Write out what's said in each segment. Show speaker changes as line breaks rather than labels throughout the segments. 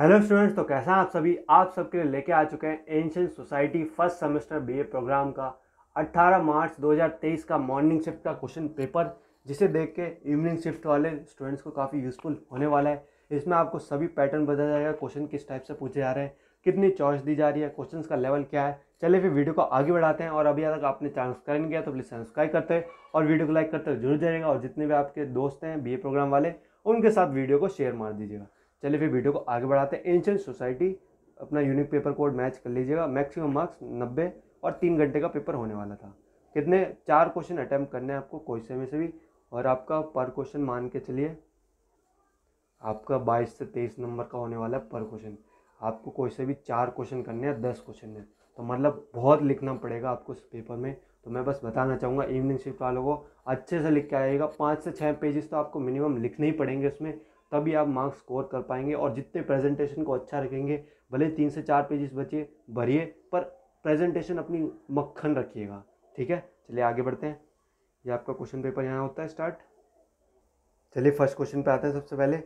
hello students तो कैसा आप सभी आप सबके लिए लेके आ चुके हैं ancient society first semester BA program का 18 मार्च 2023 का मॉर्निंग शिफ्ट का क्वेश्चन पेपर जिसे देख के इवनिंग शिफ्ट वाले स्टूडेंट्स को काफ़ी यूज़फुल होने वाला है इसमें आपको सभी पैटर्न बताया जाएगा क्वेश्चन किस टाइप से पूछे जा रहे हैं कितनी चॉइस दी जा रही है क्वेश्चन का लेवल क्या है चलिए फिर वीडियो को आगे बढ़ाते हैं और अभी तक आपने चैनल सब्सक्राइब नहीं किया तो प्लीज़ सब्सक्राइब करते हैं और वीडियो को लाइक करते हुए जरूर जाएगा और जितने भी आपके दोस्त हैं बी प्रोग्राम वाले उनके साथ वीडियो को शेयर मार दीजिएगा चलिए फिर वीडियो को आगे बढ़ाते हैं एंशंट सोसाइटी अपना यूनिक पेपर कोड मैच कर लीजिएगा मैक्सिमम मार्क्स नब्बे और तीन घंटे का पेपर होने वाला था कितने चार क्वेश्चन अटैम्प्ट करने हैं आपको क्वेश्चन में से भी और आपका पर क्वेश्चन मान के चलिए आपका बाईस से तेईस नंबर का होने वाला है पर क्वेश्चन आपको कोई से भी चार क्वेश्चन करने हैं दस क्वेश्चन है तो मतलब बहुत लिखना पड़ेगा आपको इस पेपर में तो मैं बस बताना चाहूँगा इवनिंग शिफ्ट वालों को अच्छे से लिख के आएगा पाँच से छः पेजेस तो आपको मिनिमम लिखने ही पड़ेंगे उसमें तभी आप मार्क्स स्कोर कर पाएंगे और जितने प्रेजेंटेशन को अच्छा रखेंगे भले तीन से चार पेजेस बचे भरिए पर प्रेजेंटेशन अपनी मक्खन रखिएगा ठीक है चलिए आगे बढ़ते हैं ये आपका क्वेश्चन पेपर यहाँ होता है स्टार्ट चलिए फर्स्ट क्वेश्चन पे आते हैं सबसे पहले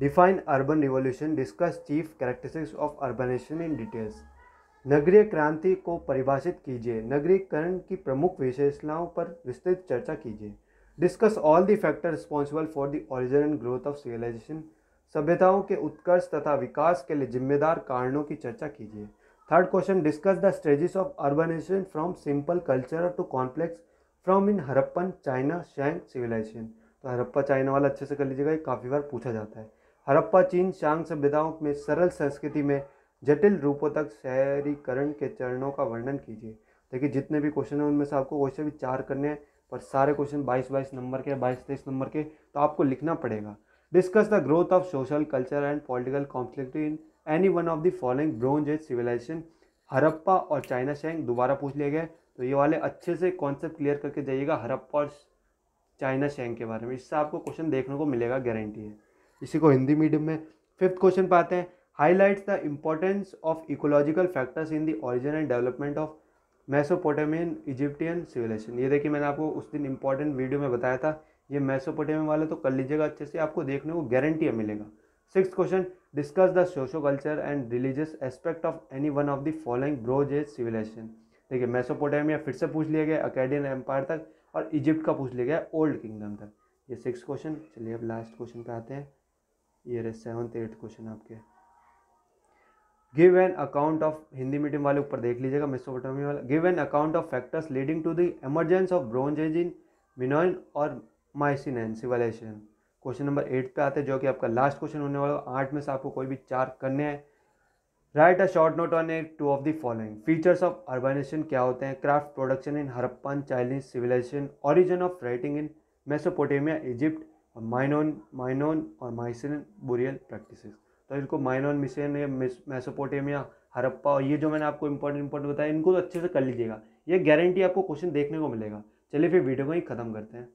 define urban revolution discuss chief characteristics of urbanization in details नगरीय क्रांति को परिभाषित कीजिए नगरीकरण की प्रमुख विशेषताओं पर विस्तृत चर्चा कीजिए discuss all the factor responsible for the origin and growth of civilization सभ्यताओं के उत्कर्ष तथा विकास के लिए जिम्मेदार कारणों की चर्चा कीजिए third question discuss the stages of urbanization from simple culture to complex from in Harappan China Shang civilization तो हरप्पा चाइना वाला अच्छे से कर लीजिएगा ये काफ़ी बार पूछा जाता है हरप्पा चीन शांग सभ्यताओं में सरल संस्कृति में जटिल रूपों तक शहरीकरण के चरणों का वर्णन कीजिए देखिए जितने भी क्वेश्चन हैं उनमें से आपको क्वेश्चन भी चार करने हैं पर सारे क्वेश्चन 22 22 नंबर के 22 तेईस नंबर के तो आपको लिखना पड़ेगा discuss the growth of social culture and political conflict in any one of the following bronze age civilization Harappa और चाइना शेंग दोबारा पूछ लिए गए तो ये वाले अच्छे से कॉन्सेप्ट क्लियर करके जाइएगा हरप्पा और चाइना शेंग के बारे में इससे आपको क्वेश्चन देखने को मिलेगा गारंटी है इसी को हिंदी मीडियम में फिफ्थ क्वेश्चन पाते हैं highlights the importance of ecological factors in the origin and development of Mesopotamian Egyptian civilization ये देखिए मैंने आपको उस दिन इंपॉर्टेंट वीडियो में बताया था ये मेसोपोटामियन वाला तो कर लीजिएगा अच्छे से आपको देखने को गारंटी मिलेगा six question discuss the socio culture and religious aspect of any one of the following bronze age civilization देखिए मैसोपोटामिया फिर से पूछ लिया गया अकेडियन एम्पायर तक और इजिप्ट का पूछ लिया गया ओल्ड किंगडम तक ये सिक्स क्वेश्चन चलिए अब लास्ट क्वेश्चन पे आते हैं ये रहे सेवन्थ एट्थ क्वेश्चन आपके give an account of Hindi medium वाले ऊपर देख लीजिएगा मेसोपोटामिया वाला give an account of factors leading to the emergence of bronze age in Minoan और Mycenaean civilization question number eight पे आते हैं जो कि आपका लास्ट क्वेश्चन होने वाला आठ में से आपको कोई भी चार करने हैं write a short note on a two of the following features of urbanization क्या होते हैं craft production in Harappan Chinese civilization origin of writing in Mesopotamia Egypt Minoan Minoan और माइसिन बुरियल प्रैक्टिसेस तो इनको माइनॉन मिसेन या मेसोपोटेमिया हरप्पा और ये जो मैंने आपको इंपॉर्टेंट इंपॉर्टेंट बताया इनको तो अच्छे से कर लीजिएगा ये गारंटी आपको क्वेश्चन देखने को मिलेगा चलिए फिर वीडियो को ही ख़त्म करते हैं